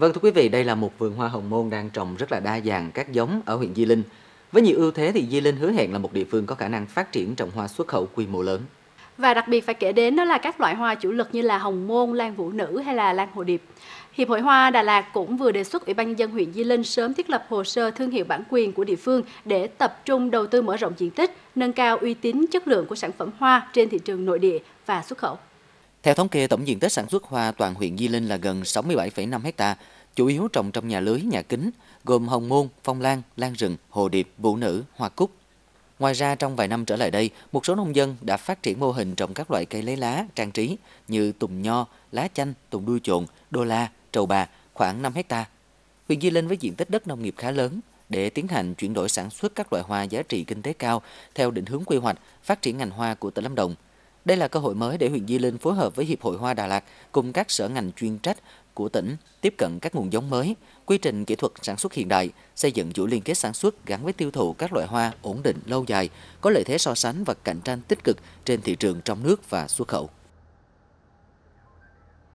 Vâng thưa quý vị, đây là một vườn hoa hồng môn đang trồng rất là đa dạng các giống ở huyện Di Linh. Với nhiều ưu thế thì Di Linh hứa hẹn là một địa phương có khả năng phát triển trồng hoa xuất khẩu quy mô lớn. Và đặc biệt phải kể đến đó là các loại hoa chủ lực như là hồng môn, lan vũ nữ hay là lan hồ điệp. Hiệp hội Hoa Đà Lạt cũng vừa đề xuất Ủy ban nhân dân huyện Di Linh sớm thiết lập hồ sơ thương hiệu bản quyền của địa phương để tập trung đầu tư mở rộng diện tích, nâng cao uy tín chất lượng của sản phẩm hoa trên thị trường nội địa và xuất khẩu. Theo thống kê, tổng diện tích sản xuất hoa toàn huyện Di Linh là gần 67,5 ha, chủ yếu trồng trong nhà lưới, nhà kính, gồm hồng môn, phong lan, lan rừng, hồ điệp, vũ nữ, hoa cúc. Ngoài ra, trong vài năm trở lại đây, một số nông dân đã phát triển mô hình trồng các loại cây lấy lá, trang trí như tùng nho, lá chanh, tùng đuôi trộn, đô la, trầu bà, khoảng 5 ha. Huyện Di Linh với diện tích đất nông nghiệp khá lớn, để tiến hành chuyển đổi sản xuất các loại hoa giá trị kinh tế cao theo định hướng quy hoạch phát triển ngành hoa của tỉnh Lâm Đồng – đây là cơ hội mới để huyện Di Linh phối hợp với Hiệp hội Hoa Đà Lạt cùng các sở ngành chuyên trách của tỉnh tiếp cận các nguồn giống mới, quy trình kỹ thuật sản xuất hiện đại, xây dựng chuỗi liên kết sản xuất gắn với tiêu thụ các loại hoa ổn định lâu dài, có lợi thế so sánh và cạnh tranh tích cực trên thị trường trong nước và xuất khẩu.